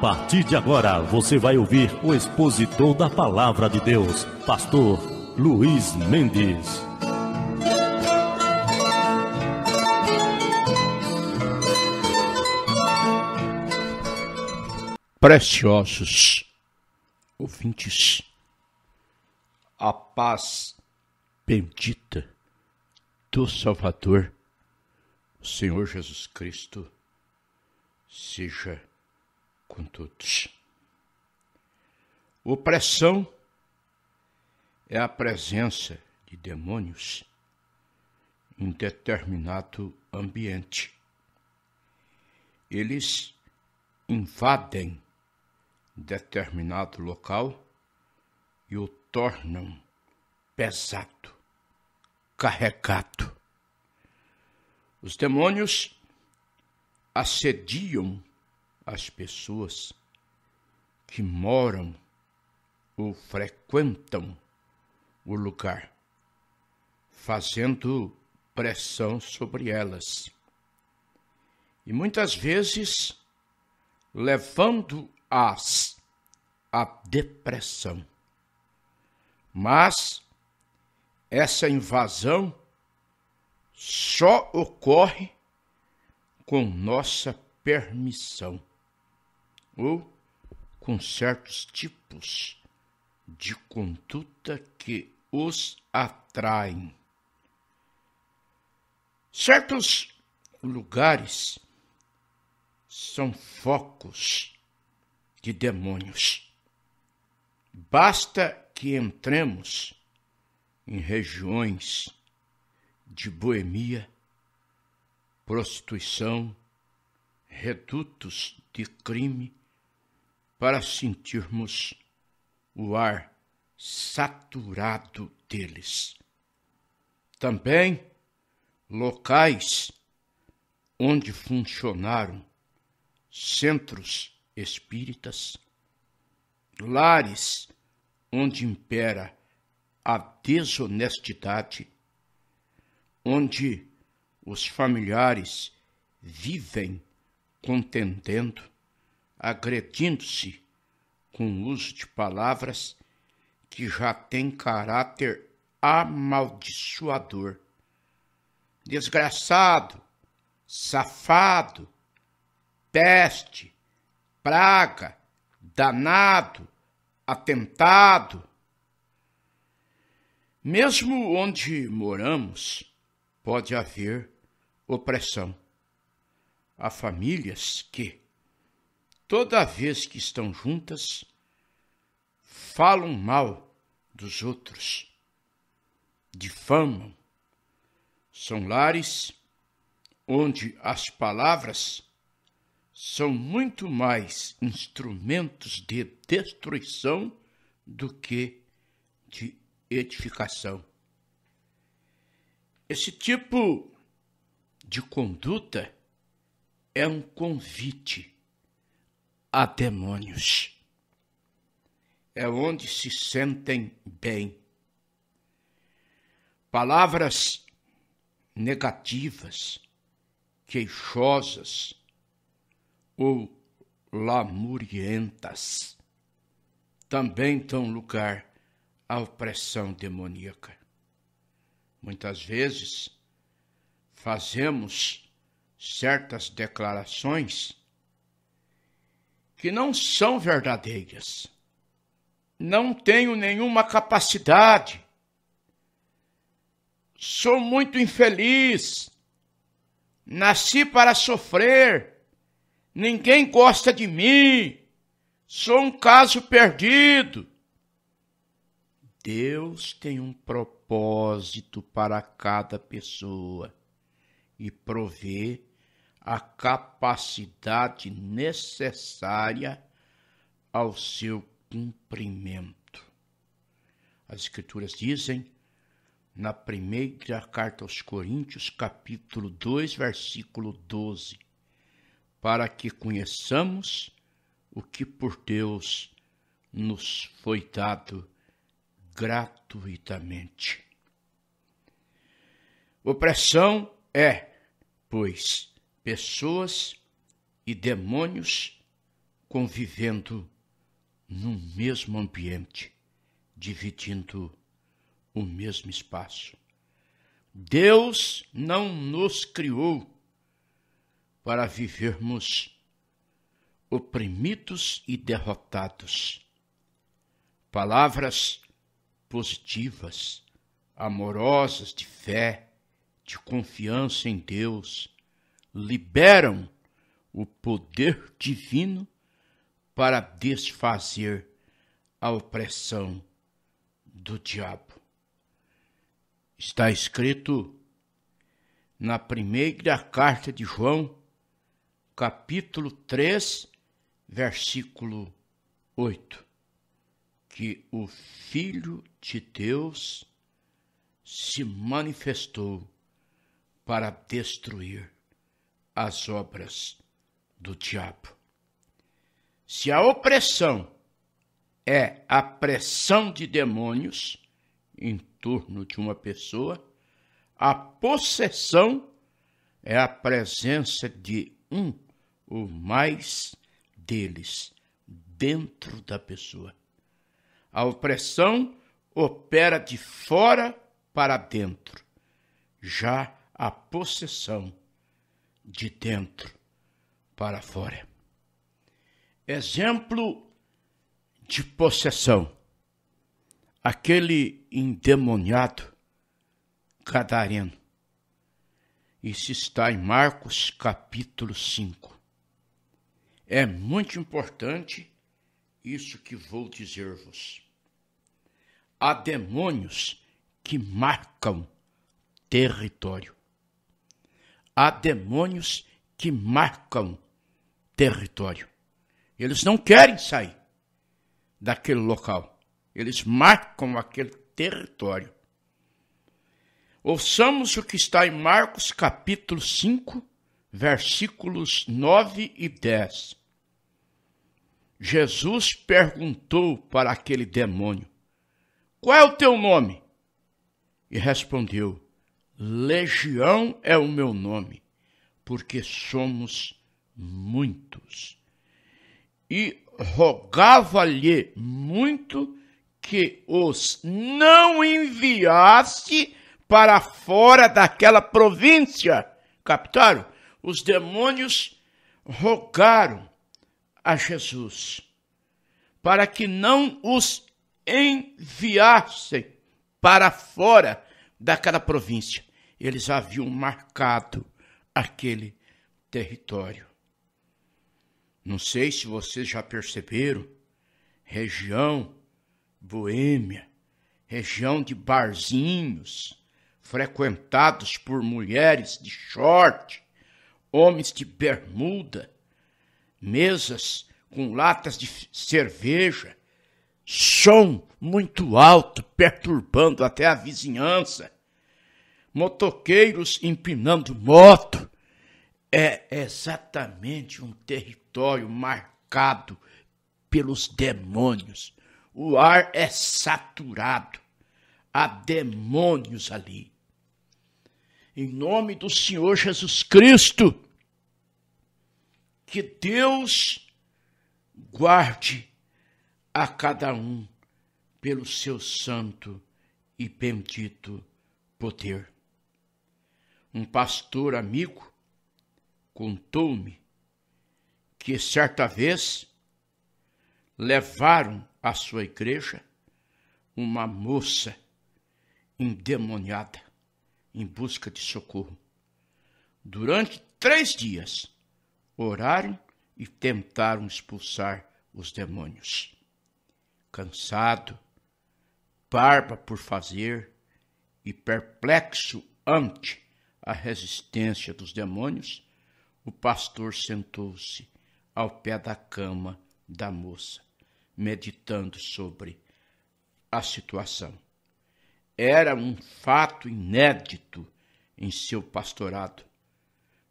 partir de agora, você vai ouvir o expositor da Palavra de Deus, Pastor Luiz Mendes. Preciosos ouvintes, a paz bendita do Salvador, Senhor Jesus Cristo, seja com todos. Opressão é a presença de demônios em determinado ambiente. Eles invadem determinado local e o tornam pesado, carregado. Os demônios assediam as pessoas que moram ou frequentam o lugar, fazendo pressão sobre elas. E muitas vezes levando-as à depressão. Mas essa invasão só ocorre com nossa permissão ou com certos tipos de conduta que os atraem. Certos lugares são focos de demônios. Basta que entremos em regiões de boemia, prostituição, redutos de crime para sentirmos o ar saturado deles. Também locais onde funcionaram centros espíritas, lares onde impera a desonestidade, onde os familiares vivem contendendo agredindo-se com o uso de palavras que já têm caráter amaldiçoador. Desgraçado, safado, peste, praga, danado, atentado. Mesmo onde moramos, pode haver opressão. Há famílias que, toda vez que estão juntas, falam mal dos outros, difamam. São lares onde as palavras são muito mais instrumentos de destruição do que de edificação. Esse tipo de conduta é um convite a demônios. É onde se sentem bem. Palavras negativas, queixosas ou lamurientas também dão lugar à opressão demoníaca. Muitas vezes fazemos certas declarações que não são verdadeiras. Não tenho nenhuma capacidade. Sou muito infeliz. Nasci para sofrer. Ninguém gosta de mim. Sou um caso perdido. Deus tem um propósito para cada pessoa e provê a capacidade necessária ao seu cumprimento. As Escrituras dizem, na primeira carta aos Coríntios, capítulo 2, versículo 12, para que conheçamos o que por Deus nos foi dado gratuitamente. Opressão é, pois, pessoas e demônios convivendo no mesmo ambiente, dividindo o mesmo espaço. Deus não nos criou para vivermos oprimidos e derrotados. Palavras positivas, amorosas, de fé, de confiança em Deus liberam o poder divino para desfazer a opressão do diabo. Está escrito na primeira carta de João, capítulo 3, versículo 8, que o Filho de Deus se manifestou para destruir as obras do diabo. Se a opressão é a pressão de demônios em torno de uma pessoa, a possessão é a presença de um ou mais deles dentro da pessoa. A opressão opera de fora para dentro. Já a possessão de dentro para fora. Exemplo de possessão. Aquele endemoniado cadareno. Isso está em Marcos capítulo 5. É muito importante isso que vou dizer-vos. Há demônios que marcam território há demônios que marcam território. Eles não querem sair daquele local. Eles marcam aquele território. Ouçamos o que está em Marcos capítulo 5, versículos 9 e 10. Jesus perguntou para aquele demônio: Qual é o teu nome? E respondeu: Legião é o meu nome, porque somos muitos. E rogava-lhe muito que os não enviasse para fora daquela província. Captaram? Os demônios rogaram a Jesus para que não os enviassem para fora daquela província. Eles haviam marcado aquele território. Não sei se vocês já perceberam, região boêmia, região de barzinhos, frequentados por mulheres de short, homens de bermuda, mesas com latas de cerveja, som muito alto, perturbando até a vizinhança, motoqueiros empinando moto, é exatamente um território marcado pelos demônios. O ar é saturado. Há demônios ali. Em nome do Senhor Jesus Cristo, que Deus guarde a cada um pelo seu santo e bendito poder. Um pastor amigo contou-me que certa vez levaram à sua igreja uma moça endemoniada em busca de socorro. Durante três dias oraram e tentaram expulsar os demônios cansado, barba por fazer e perplexo ante a resistência dos demônios, o pastor sentou-se ao pé da cama da moça, meditando sobre a situação. Era um fato inédito em seu pastorado.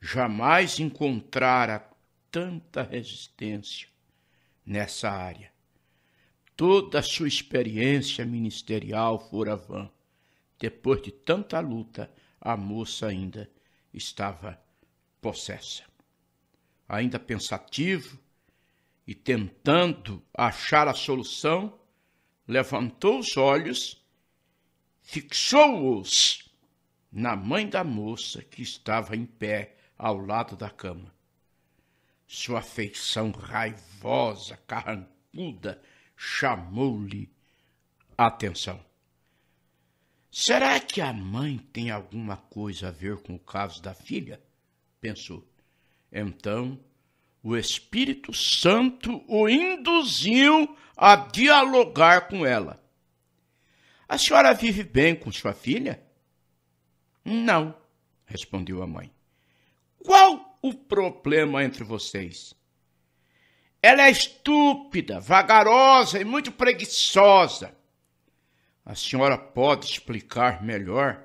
Jamais encontrara tanta resistência nessa área Toda a sua experiência ministerial fora vã. Depois de tanta luta, a moça ainda estava possessa. Ainda pensativo e tentando achar a solução, levantou os olhos, fixou-os na mãe da moça que estava em pé ao lado da cama. Sua feição raivosa, carrancuda, chamou-lhe a atenção. Será que a mãe tem alguma coisa a ver com o caso da filha? Pensou. Então, o Espírito Santo o induziu a dialogar com ela. A senhora vive bem com sua filha? Não, respondeu a mãe. Qual o problema entre vocês? Ela é estúpida, vagarosa e muito preguiçosa. A senhora pode explicar melhor?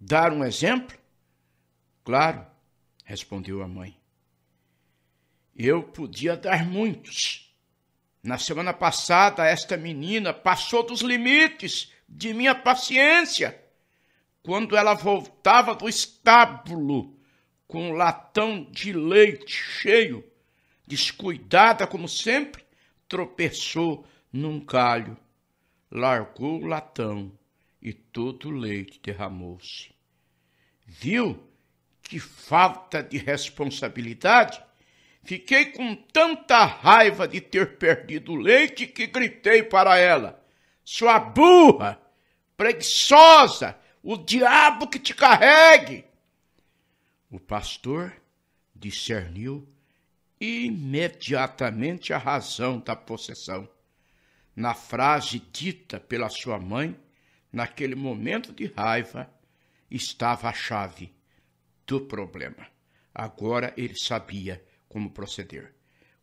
Dar um exemplo? Claro, respondeu a mãe. Eu podia dar muitos. Na semana passada, esta menina passou dos limites de minha paciência. Quando ela voltava do estábulo com um latão de leite cheio, descuidada como sempre, tropeçou num calho, largou o latão e todo o leite derramou-se. Viu que falta de responsabilidade? Fiquei com tanta raiva de ter perdido o leite que gritei para ela: Sua burra, preguiçosa, o diabo que te carregue! O pastor discerniu imediatamente a razão da possessão. Na frase dita pela sua mãe, naquele momento de raiva, estava a chave do problema. Agora ele sabia como proceder.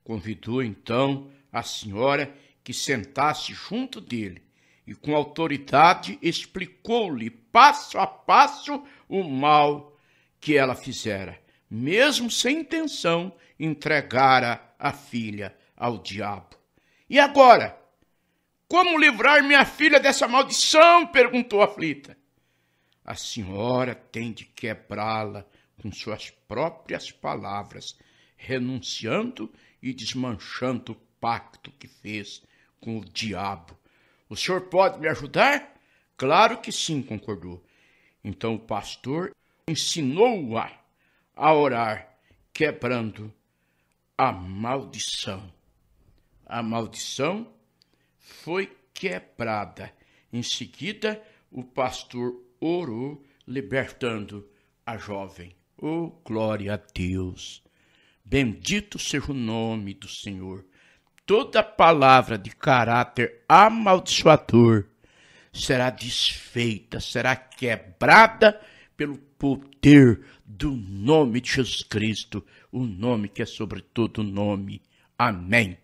Convidou então a senhora que sentasse junto dele e, com autoridade, explicou-lhe passo a passo o mal que ela fizera mesmo sem intenção, entregara a filha ao diabo. E agora? Como livrar minha filha dessa maldição? perguntou aflita. A senhora tem de quebrá-la com suas próprias palavras, renunciando e desmanchando o pacto que fez com o diabo. O senhor pode me ajudar? Claro que sim, concordou. Então o pastor ensinou-a a orar, quebrando a maldição. A maldição foi quebrada. Em seguida, o pastor orou, libertando a jovem. Oh, glória a Deus! Bendito seja o nome do Senhor. Toda palavra de caráter amaldiçoador será desfeita, será quebrada pelo poder do nome de Jesus Cristo, o nome que é sobre todo nome. Amém.